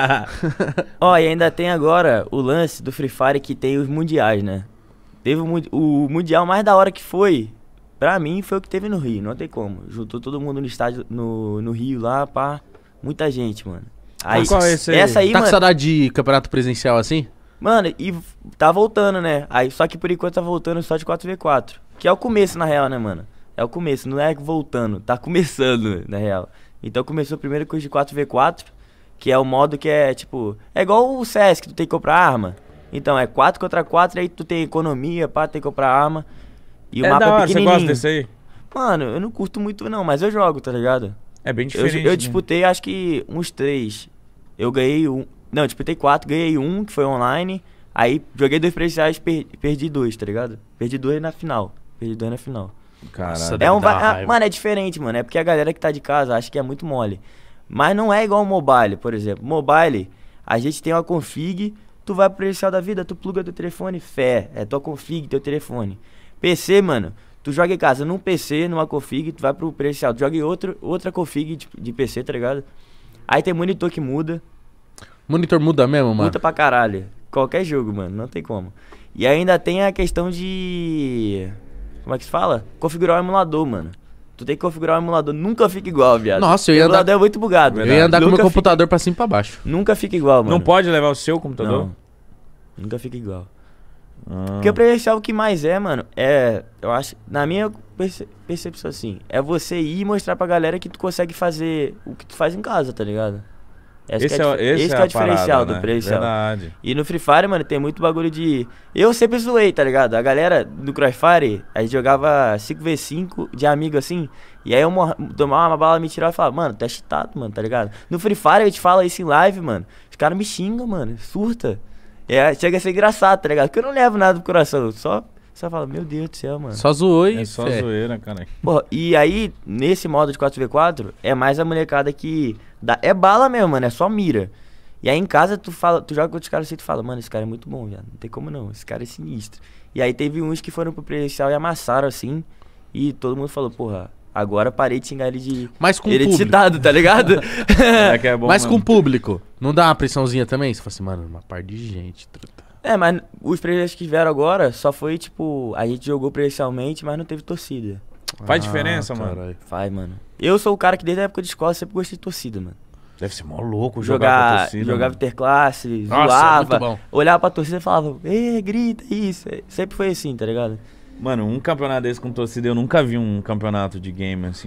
Ó, e ainda tem agora o lance do Free Fire que tem os mundiais, né? Teve o, mundial mais da hora que foi. Pra mim, foi o que teve no Rio, não tem como. Juntou todo mundo no estádio, no, no Rio lá, pá. Muita gente, mano. Aí, qual é esse aí? Essa aí, tá mano, com saudade de campeonato presencial assim? Mano, e tá voltando, né? Aí, só que por enquanto tá voltando só de 4v4. Que é o começo, na real, né, mano? É o começo, não é voltando, tá começando, na real. Então começou primeiro com os de 4v4. Que é o modo que é, tipo. É igual o CS, que tu tem que comprar arma. Então, é 4 contra 4, aí tu tem economia, pá, tem que comprar arma. E o é mapa da é hora, é pequenininho. Você gosta desse aí? Mano, eu não curto muito não, mas eu jogo, tá ligado? É bem diferente. Eu, eu né? disputei acho que uns três. Eu ganhei um. Não, disputei quatro, ganhei um, que foi online. Aí joguei dois presenciais per, perdi dois, tá ligado? Perdi dois na final. Perdi dois na final. Caralho. É um, ah, mano, é diferente, mano. É porque a galera que tá de casa acha que é muito mole. Mas não é igual o mobile, por exemplo. Mobile, a gente tem uma config, tu vai pro presencial da vida, tu pluga teu telefone, fé. É tua config, teu telefone. PC, mano, tu joga em casa num PC, numa config, tu vai pro presencial, tu joga em outro, outra config de, de PC, tá ligado? Aí tem monitor que muda. Monitor muda mesmo, mano? Muda pra caralho. Qualquer jogo, mano, não tem como. E ainda tem a questão de. Como é que se fala? Configurar o emulador, mano. Tu tem que configurar o emulador. Nunca fica igual, viado. Nossa, eu ia o andar. O emulador é muito bugado. Eu ia andar Nunca com o meu computador fica... pra cima e pra baixo. Nunca fica igual, mano. Não pode levar o seu computador? Não. Nunca fica igual. Ah. Porque o presencial o que mais é, mano, é. Eu acho. Na minha perce percepção, assim, é você ir mostrar pra galera que tu consegue fazer o que tu faz em casa, tá ligado? É é esse, esse, é, é, esse, esse é, é, o diferencial parada, do né? Verdade. E no Free Fire, mano, tem muito bagulho de. Eu sempre zoei, tá ligado? A galera do Crossfire, a gente jogava 5v5 de amigo assim. E aí eu mor... tomava uma bala, me tirava e falava, mano, tá chitado, mano, tá ligado? No Free Fire eu te falo isso em live, mano. Os caras me xingam, mano, surta. É, chega a ser engraçado, tá ligado? Porque eu não levo nada pro coração, só só fala, meu Deus do céu, mano. Só zoou É só fé. zoeira, cara. Pô, e aí, nesse modo de 4v4, é mais a molecada que. Dá, é bala mesmo, mano. É só mira. E aí em casa tu fala, tu joga com outros caras assim, tu fala, mano, esse cara é muito bom, já. Não tem como não. Esse cara é sinistro. E aí teve uns que foram pro presencial e amassaram assim. E todo mundo falou, porra, Agora parei de xingar ele de Mas com ele citado, tá ligado? é é bom, Mas mano. com o público. Não dá uma pressãozinha também? Você fala assim, mano, uma par de gente. Tá é, mas os prejudiciais que vieram agora só foi, tipo, a gente jogou presencialmente, mas não teve torcida. Faz ah, diferença, carai. mano? Faz, mano. Eu sou o cara que desde a época de escola sempre gostei de torcida, mano. Deve ser mó louco jogar, jogar pra torcida. Jogava interclasse, é zoava, olhava pra torcida e falava, Ê, grita isso. É, sempre foi assim, tá ligado? Mano, um campeonato desse com torcida, eu nunca vi um campeonato de game assim.